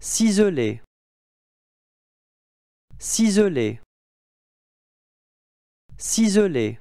ciselé ciselé ciselé